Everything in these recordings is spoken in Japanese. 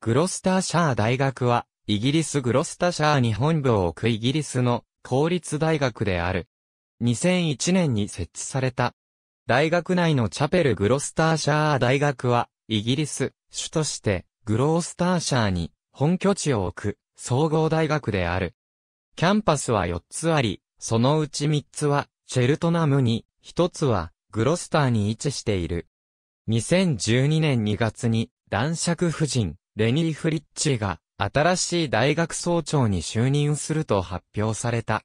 グロスターシャー大学は、イギリスグロスターシャーに本部を置くイギリスの公立大学である。2001年に設置された。大学内のチャペルグロスターシャー大学は、イギリス、主として、グロースターシャーに本拠地を置く、総合大学である。キャンパスは4つあり、そのうち3つは、チェルトナムに、1つは、グロスターに位置している。2012年2月に、男爵夫人、レニー・フリッチーが新しい大学総長に就任すると発表された。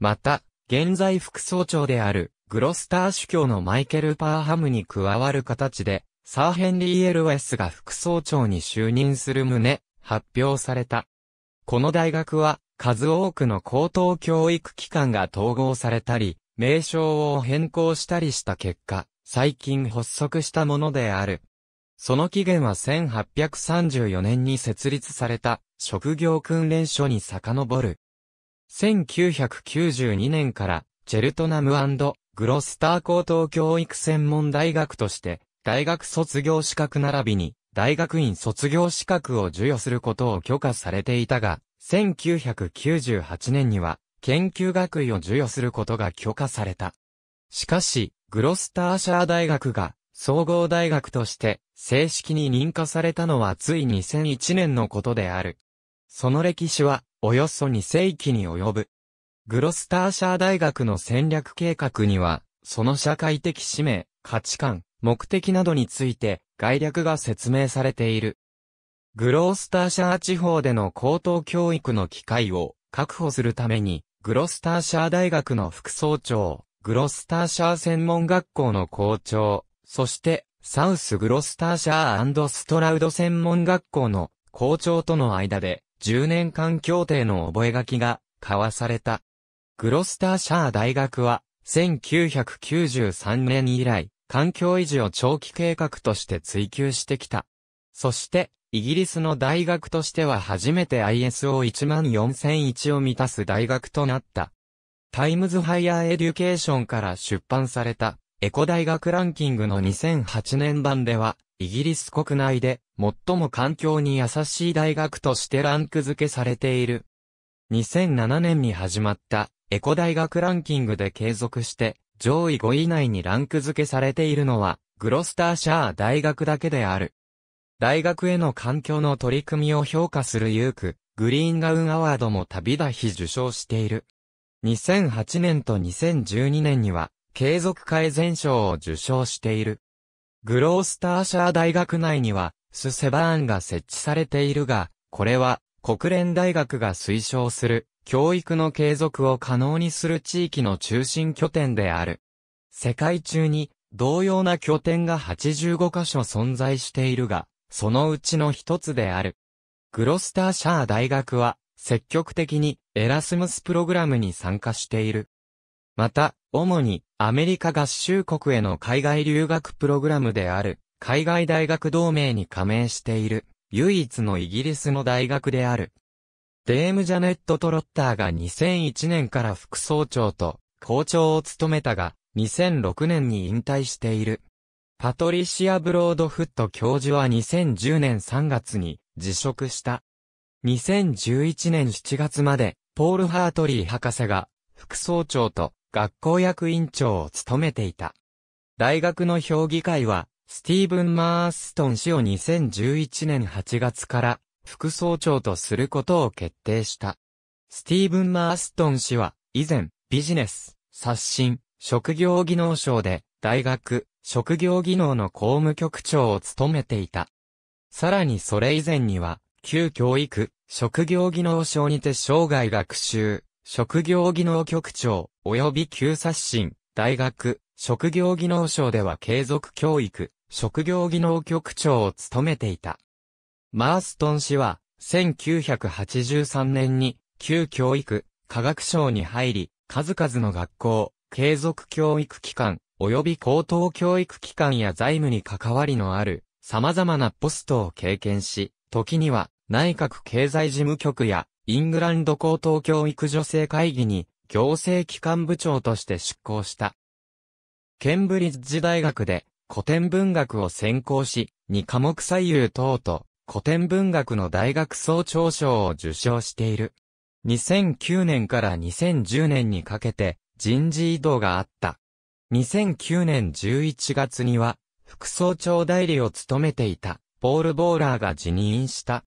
また、現在副総長であるグロスター主教のマイケル・パーハムに加わる形で、サー・ヘンリー・エルウェスが副総長に就任する旨、発表された。この大学は、数多くの高等教育機関が統合されたり、名称を変更したりした結果、最近発足したものである。その起源は1834年に設立された職業訓練所に遡る。1992年からチェルトナムグロスター高等教育専門大学として大学卒業資格並びに大学院卒業資格を授与することを許可されていたが、1998年には研究学位を授与することが許可された。しかし、グロスターシャー大学が総合大学として正式に認可されたのはつい2001年のことである。その歴史はおよそ2世紀に及ぶ。グロスターシャー大学の戦略計画には、その社会的使命、価値観、目的などについて概略が説明されている。グロースターシャー地方での高等教育の機会を確保するために、グロスターシャー大学の副総長、グロスターシャー専門学校の校長、そして、サウスグロスターシャーストラウド専門学校の校長との間で10年間協定の覚書が交わされた。グロスターシャー大学は1993年以来環境維持を長期計画として追求してきた。そしてイギリスの大学としては初めて ISO14001 を満たす大学となった。タイムズハイヤーエデュケーションから出版されたエコ大学ランキングの2008年版では、イギリス国内で最も環境に優しい大学としてランク付けされている。2007年に始まったエコ大学ランキングで継続して上位5位以内にランク付けされているのはグロスターシャー大学だけである。大学への環境の取り組みを評価するユーク、グリーンガウンアワードも度々受賞している。2008年と2012年には継続改善賞を受賞している。グロースターシャー大学内には、スセバーンが設置されているが、これは、国連大学が推奨する、教育の継続を可能にする地域の中心拠点である。世界中に、同様な拠点が85箇所存在しているが、そのうちの一つである。グロスターシャー大学は、積極的にエラスムスプログラムに参加している。また、主にアメリカ合衆国への海外留学プログラムである、海外大学同盟に加盟している、唯一のイギリスの大学である。デーム・ジャネット・トロッターが2001年から副総長と校長を務めたが、2006年に引退している。パトリシア・ブロードフット教授は2010年3月に辞職した。2011年7月まで、ポール・ハートリー博士が副総長と学校役員長を務めていた。大学の評議会は、スティーブン・マーストン氏を2011年8月から副総長とすることを決定した。スティーブン・マーストン氏は、以前、ビジネス、刷新、職業技能賞で、大学、職業技能の公務局長を務めていた。さらにそれ以前には、旧教育、職業技能賞にて生涯学習、職業技能局長、及び旧刷新、大学、職業技能省では継続教育、職業技能局長を務めていた。マーストン氏は、1983年に、旧教育、科学省に入り、数々の学校、継続教育機関、及び高等教育機関や財務に関わりのある、様々なポストを経験し、時には、内閣経済事務局や、イングランド高等教育女性会議に、行政機関部長として出向した。ケンブリッジ大学で、古典文学を専攻し、2科目左右等と、古典文学の大学総長賞を受賞している。2009年から2010年にかけて人事異動があった。2009年11月には副総長代理を務めていたポール・ボーラーが辞任した。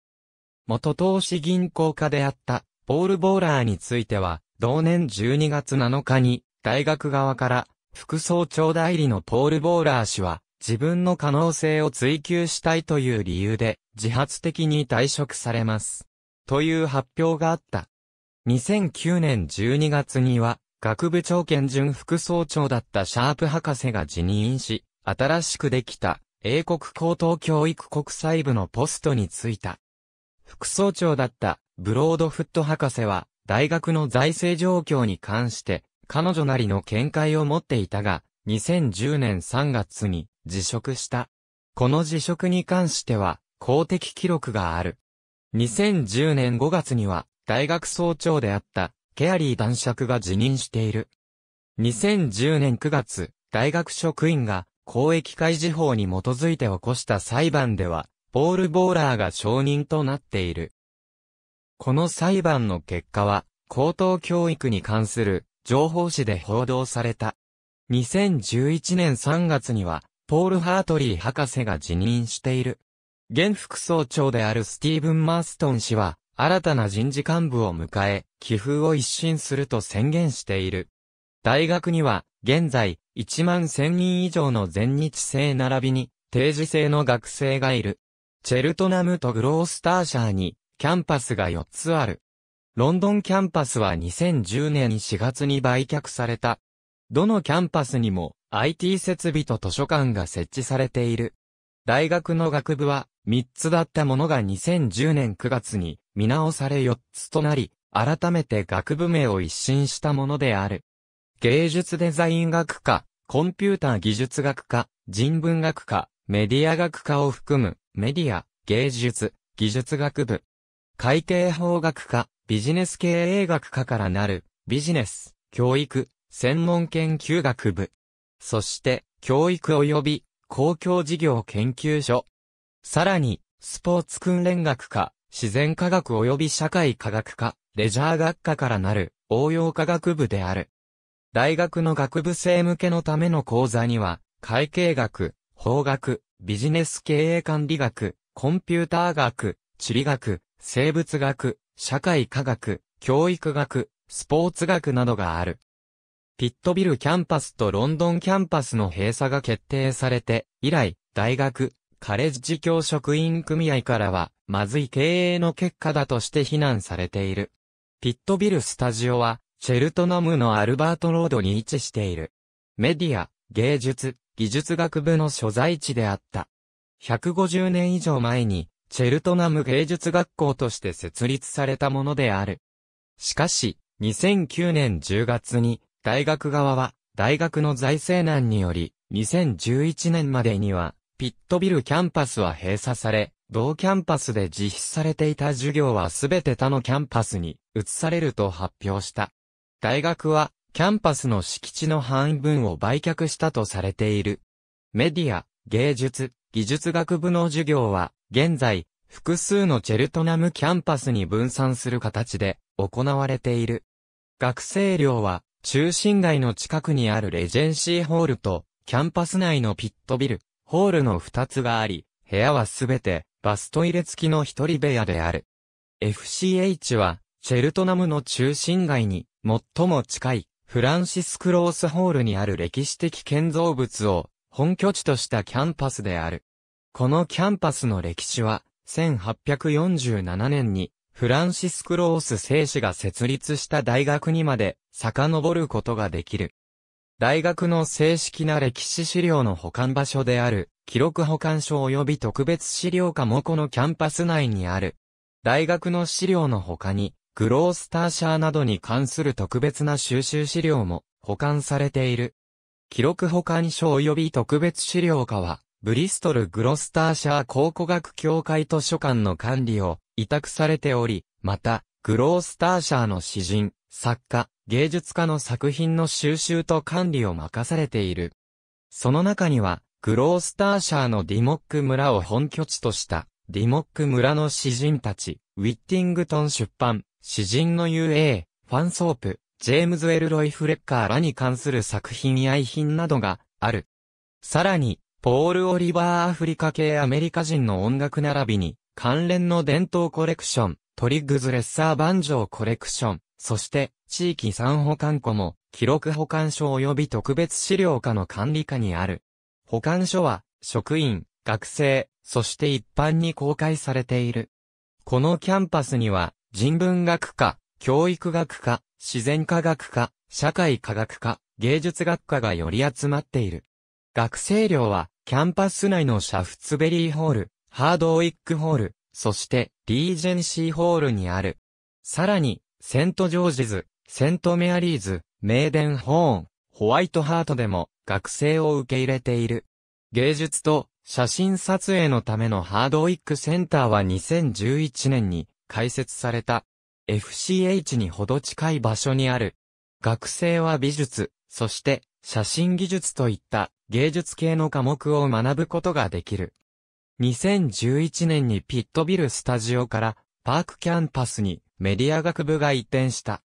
元投資銀行家であった、ポール・ボーラーについては、同年12月7日に、大学側から、副総長代理のポール・ボーラー氏は、自分の可能性を追求したいという理由で、自発的に退職されます。という発表があった。2009年12月には、学部長兼準副総長だったシャープ博士が辞任し、新しくできた、英国高等教育国際部のポストに就いた。副総長だったブロードフット博士は、大学の財政状況に関して、彼女なりの見解を持っていたが、2010年3月に辞職した。この辞職に関しては、公的記録がある。2010年5月には、大学総長であった、ケアリー男爵が辞任している。2010年9月、大学職員が、公益開示法に基づいて起こした裁判では、ボールボーラーが承認となっている。この裁判の結果は、高等教育に関する情報誌で報道された。2011年3月には、ポール・ハートリー博士が辞任している。現副総長であるスティーブン・マーストン氏は、新たな人事幹部を迎え、寄付を一新すると宣言している。大学には、現在、1万1000人以上の全日制並びに、定時制の学生がいる。チェルトナムとグロースターシャーに、キャンパスが4つある。ロンドンキャンパスは2010年4月に売却された。どのキャンパスにも IT 設備と図書館が設置されている。大学の学部は3つだったものが2010年9月に見直され4つとなり、改めて学部名を一新したものである。芸術デザイン学科、コンピューター技術学科、人文学科、メディア学科を含む、メディア、芸術、技術学部。会計法学科、ビジネス経営学科からなる、ビジネス、教育、専門研究学部。そして、教育及び公共事業研究所。さらに、スポーツ訓練学科、自然科学及び社会科学科、レジャー学科からなる応用科学部である。大学の学部生向けのための講座には、会計学、法学、ビジネス経営管理学、コンピューター学、地理学、生物学、社会科学、教育学、スポーツ学などがある。ピットビルキャンパスとロンドンキャンパスの閉鎖が決定されて、以来、大学、カレッジ教職員組合からは、まずい経営の結果だとして非難されている。ピットビルスタジオは、チェルトナムのアルバートロードに位置している。メディア、芸術、技術学部の所在地であった。150年以上前に、チェルトナム芸術学校として設立されたものである。しかし、2009年10月に、大学側は、大学の財政難により、2011年までには、ピットビルキャンパスは閉鎖され、同キャンパスで実施されていた授業はすべて他のキャンパスに移されると発表した。大学はキャンパスの敷地の範囲分を売却したとされている。メディア、芸術、技術学部の授業は、現在、複数のチェルトナムキャンパスに分散する形で行われている。学生寮は、中心街の近くにあるレジェンシーホールと、キャンパス内のピットビル、ホールの2つがあり、部屋はすべて、バストイレ付きの一人部屋である。FCH は、チェルトナムの中心街に、最も近いフランシス・クロースホールにある歴史的建造物を本拠地としたキャンパスである。このキャンパスの歴史は、1847年にフランシス・クロース聖子が設立した大学にまで遡ることができる。大学の正式な歴史資料の保管場所である、記録保管所及び特別資料課もこのキャンパス内にある。大学の資料の他に、グロースターシャーなどに関する特別な収集資料も保管されている。記録保管所及び特別資料課は、ブリストルグロスターシャー考古学協会図書館の管理を委託されており、また、グロースターシャーの詩人、作家、芸術家の作品の収集と管理を任されている。その中には、グロースターシャーのディモック村を本拠地とした、ディモック村の詩人たち、ウィッティングトン出版、詩人の UA、ファンソープ、ジェームズ・エルロイ・フレッカーらに関する作品や遺品などがある。さらに、ポール・オリバー・アフリカ系アメリカ人の音楽並びに、関連の伝統コレクション、トリッグズ・レッサー・バンジョーコレクション、そして、地域産保管庫も、記録保管所及び特別資料課の管理下にある。保管所は、職員、学生、そして一般に公開されている。このキャンパスには、人文学科、教育学科、自然科学科、社会科学科、芸術学科がより集まっている。学生寮は、キャンパス内のシャフツベリーホール、ハードウィックホール、そしてリージェンシーホールにある。さらに、セントジョージズ、セントメアリーズ、メーデンホーン、ホワイトハートでも学生を受け入れている。芸術と写真撮影のためのハードウィックセンターは2011年に開設された。FCH にほど近い場所にある。学生は美術、そして写真技術といった芸術系の科目を学ぶことができる。2011年にピットビルスタジオからパークキャンパスにメディア学部が移転した。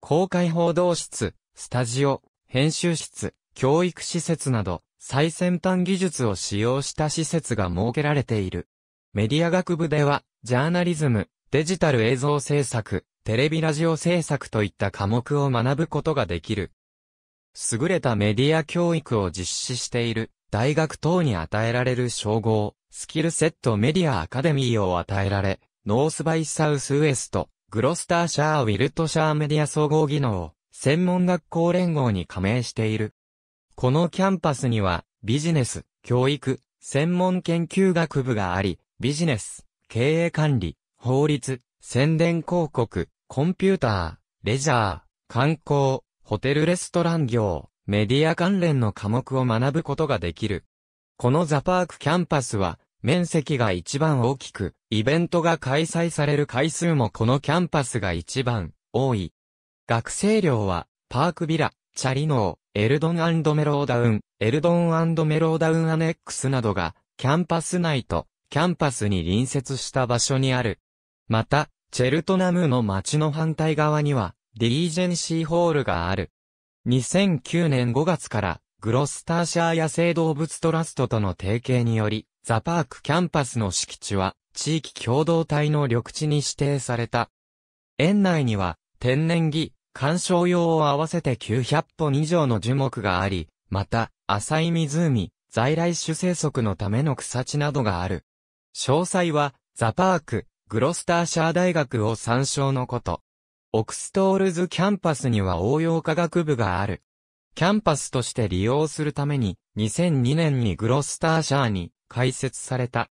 公開報道室、スタジオ、編集室、教育施設など最先端技術を使用した施設が設けられている。メディア学部ではジャーナリズム、デジタル映像制作、テレビラジオ制作といった科目を学ぶことができる。優れたメディア教育を実施している大学等に与えられる称号、スキルセットメディアアカデミーを与えられ、ノースバイサウスウエスト、グロスターシャーウィルトシャーメディア総合技能、専門学校連合に加盟している。このキャンパスには、ビジネス、教育、専門研究学部があり、ビジネス、経営管理、法律、宣伝広告、コンピューター、レジャー、観光、ホテルレストラン業、メディア関連の科目を学ぶことができる。このザパークキャンパスは、面積が一番大きく、イベントが開催される回数もこのキャンパスが一番多い。学生寮は、パークビラ、チャリノー、エルドンメローダウン、エルドンメローダウンアネックスなどが、キャンパス内と、キャンパスに隣接した場所にある。また、チェルトナムの町の反対側には、ディージェンシーホールがある。2009年5月から、グロスターシャー野生動物トラストとの提携により、ザパークキャンパスの敷地は、地域共同体の緑地に指定された。園内には、天然木、観賞用を合わせて900本以上の樹木があり、また、浅い湖、在来種生息のための草地などがある。詳細は、ザパーク、グロスターシャー大学を参照のこと。オクストールズキャンパスには応用科学部がある。キャンパスとして利用するために、2002年にグロスターシャーに開設された。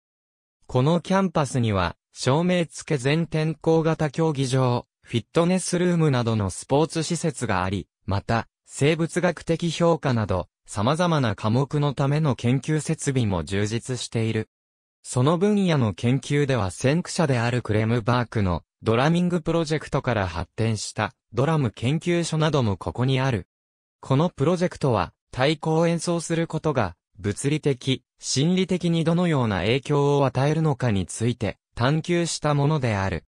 このキャンパスには、照明付け全天候型競技場、フィットネスルームなどのスポーツ施設があり、また、生物学的評価など、様々な科目のための研究設備も充実している。その分野の研究では先駆者であるクレムバークのドラミングプロジェクトから発展したドラム研究所などもここにある。このプロジェクトは太鼓を演奏することが物理的、心理的にどのような影響を与えるのかについて探求したものである。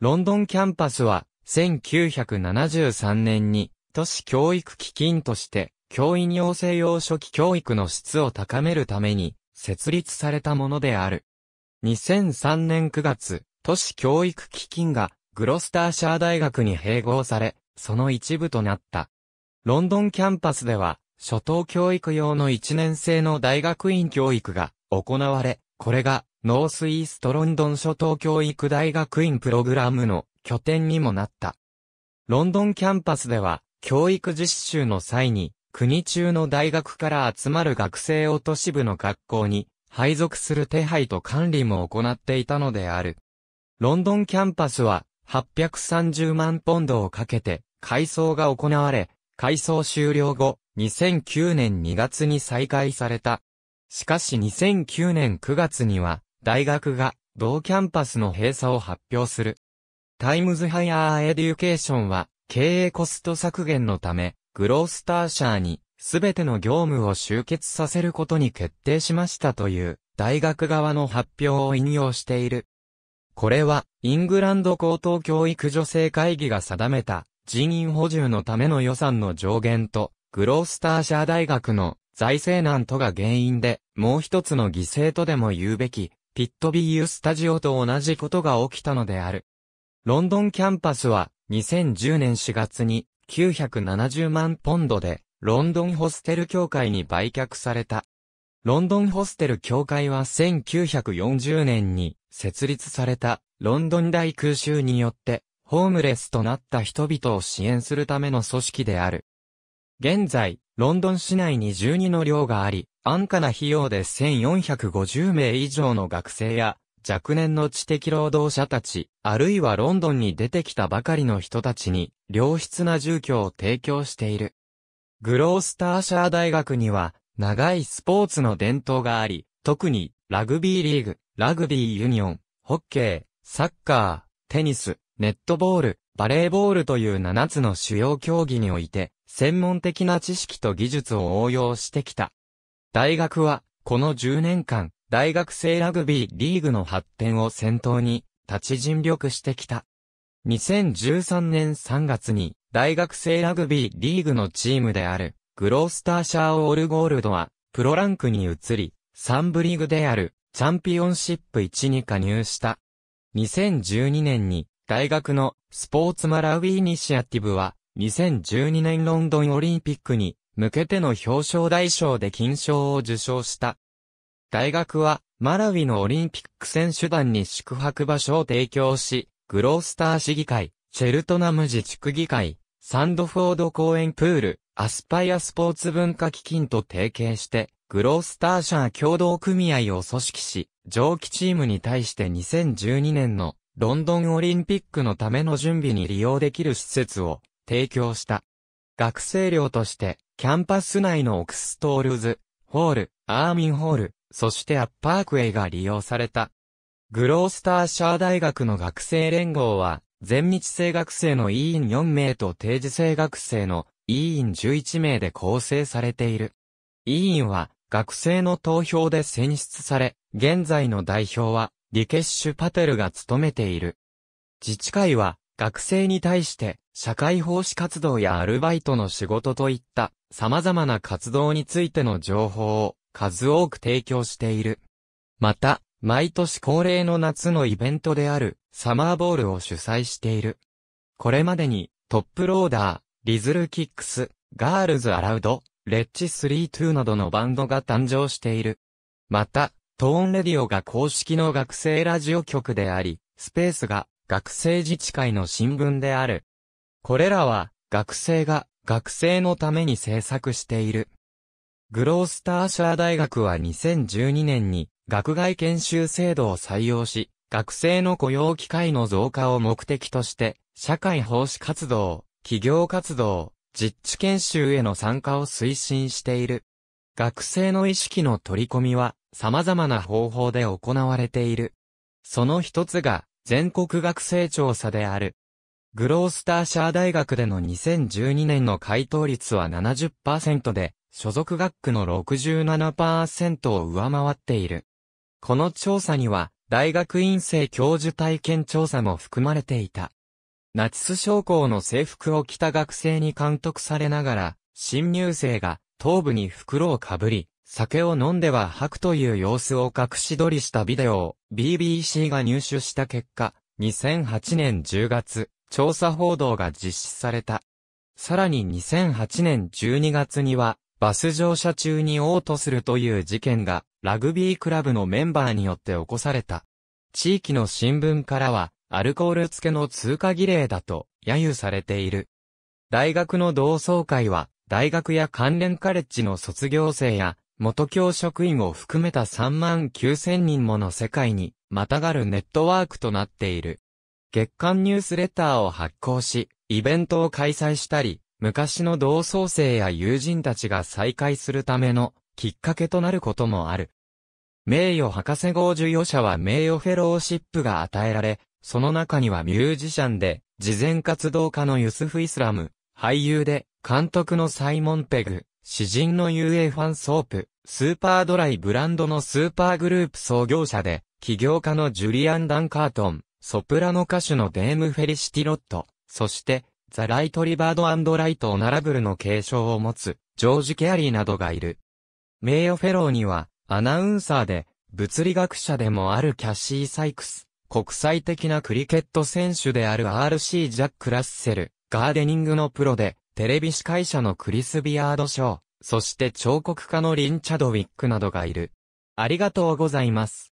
ロンドンキャンパスは1973年に都市教育基金として教員養成用初期教育の質を高めるために設立されたものである。2003年9月、都市教育基金がグロスターシャー大学に併合され、その一部となった。ロンドンキャンパスでは、初等教育用の1年生の大学院教育が行われ、これがノースイーストロンドン初等教育大学院プログラムの拠点にもなった。ロンドンキャンパスでは、教育実習の際に、国中の大学から集まる学生を都市部の学校に配属する手配と管理も行っていたのである。ロンドンキャンパスは830万ポンドをかけて改装が行われ、改装終了後、2009年2月に再開された。しかし2009年9月には、大学が同キャンパスの閉鎖を発表する。タイムズハイアーエデュケーションは、経営コスト削減のため、グロースターシャーに、すべての業務を集結させることに決定しましたという、大学側の発表を引用している。これは、イングランド高等教育女性会議が定めた、人員補充のための予算の上限と、グロースターシャー大学の財政難とが原因で、もう一つの犠牲とでも言うべき、ピットビーユスタジオと同じことが起きたのである。ロンドンキャンパスは、2010年4月に、970万ポンドで、ロンドンホステル協会に売却された。ロンドンホステル協会は1940年に設立されたロンドン大空襲によってホームレスとなった人々を支援するための組織である。現在、ロンドン市内に12の寮があり、安価な費用で1450名以上の学生や若年の知的労働者たち、あるいはロンドンに出てきたばかりの人たちに、良質な住居を提供している。グロースターシャー大学には、長いスポーツの伝統があり、特に、ラグビーリーグ、ラグビーユニオン、ホッケー、サッカー、テニス、ネットボール、バレーボールという7つの主要競技において、専門的な知識と技術を応用してきた。大学は、この10年間、大学生ラグビーリーグの発展を先頭に立ち尽力してきた。2013年3月に大学生ラグビーリーグのチームであるグロースターシャーオールゴールドはプロランクに移りン部リーグであるチャンピオンシップ1に加入した。2012年に大学のスポーツマラウィイニシアティブは2012年ロンドンオリンピックに向けての表彰大賞で金賞を受賞した。大学は、マラウィのオリンピック選手団に宿泊場所を提供し、グロースター市議会、チェルトナム自治区議会、サンドフォード公園プール、アスパイアスポーツ文化基金と提携して、グロースター社共同組合を組織し、上記チームに対して2012年のロンドンオリンピックのための準備に利用できる施設を提供した。学生寮として、キャンパス内のオクストールズ、ホール、アーミンホール、そしてアッパークエイが利用された。グロースターシャー大学の学生連合は、全日制学生の委員4名と定時制学生の委員11名で構成されている。委員は学生の投票で選出され、現在の代表はリケッシュ・パテルが務めている。自治会は学生に対して社会奉仕活動やアルバイトの仕事といった様々な活動についての情報を数多く提供している。また、毎年恒例の夏のイベントであるサマーボールを主催している。これまでにトップローダー、リズルキックス、ガールズアラウド、レッチ32などのバンドが誕生している。また、トーンレディオが公式の学生ラジオ局であり、スペースが学生自治会の新聞である。これらは学生が学生のために制作している。グロースターシャー大学は2012年に学外研修制度を採用し、学生の雇用機会の増加を目的として、社会奉仕活動、企業活動、実地研修への参加を推進している。学生の意識の取り込みは様々な方法で行われている。その一つが全国学生調査である。グロースターシャー大学での2012年の回答率は70%で、所属学区の67%を上回っている。この調査には、大学院生教授体験調査も含まれていた。ナチス将校の制服を着た学生に監督されながら、新入生が頭部に袋をかぶり、酒を飲んでは吐くという様子を隠し撮りしたビデオを BBC が入手した結果、2008年10月、調査報道が実施された。さらに2008年12月には、バス乗車中に嘔吐するという事件が、ラグビークラブのメンバーによって起こされた。地域の新聞からは、アルコール付けの通過儀礼だと、揶揄されている。大学の同窓会は、大学や関連カレッジの卒業生や、元教職員を含めた3万9000人もの世界に、またがるネットワークとなっている。月間ニュースレターを発行し、イベントを開催したり、昔の同窓生や友人たちが再会するためのきっかけとなることもある。名誉博士号授与者は名誉フェローシップが与えられ、その中にはミュージシャンで、慈善活動家のユスフ・イスラム、俳優で、監督のサイモン・ペグ、詩人の UA ファン・ソープ、スーパードライブランドのスーパーグループ創業者で、起業家のジュリアン・ダンカートン、ソプラノ歌手のデーム・フェリシティ・ロット、そして、ザ・ライト・リバードライト・オナラブルの継承を持つ、ジョージ・ケアリーなどがいる。名誉フェローには、アナウンサーで、物理学者でもあるキャッシー・サイクス、国際的なクリケット選手である RC・ ジャック・ラッセル、ガーデニングのプロで、テレビ司会者のクリス・ビアード・ショー、そして彫刻家のリン・チャドウィックなどがいる。ありがとうございます。